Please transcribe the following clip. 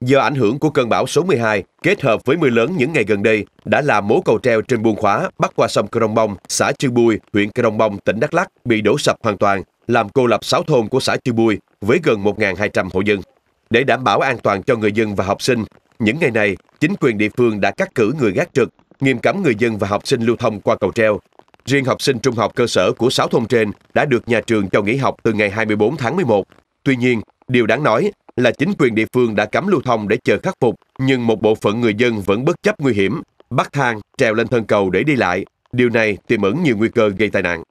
Do ảnh hưởng của cơn bão số 12 kết hợp với mưa lớn những ngày gần đây đã làm mố cầu treo trên buôn khóa bắc qua sông Crong Bông, xã Chư Bui, huyện Crong Bông, tỉnh Đắk Lắk bị đổ sập hoàn toàn, làm cô lập 6 thôn của xã Chư Bui với gần 1.200 hộ dân. Để đảm bảo an toàn cho người dân và học sinh, những ngày này, chính quyền địa phương đã cắt cử người gác trực, nghiêm cấm người dân và học sinh lưu thông qua cầu treo. Riêng học sinh trung học cơ sở của 6 thôn trên đã được nhà trường cho nghỉ học từ ngày 24 tháng 11. Tuy nhiên, điều đáng nói là chính quyền địa phương đã cấm lưu thông để chờ khắc phục, nhưng một bộ phận người dân vẫn bất chấp nguy hiểm, bắt thang, trèo lên thân cầu để đi lại. Điều này tiềm ẩn nhiều nguy cơ gây tai nạn.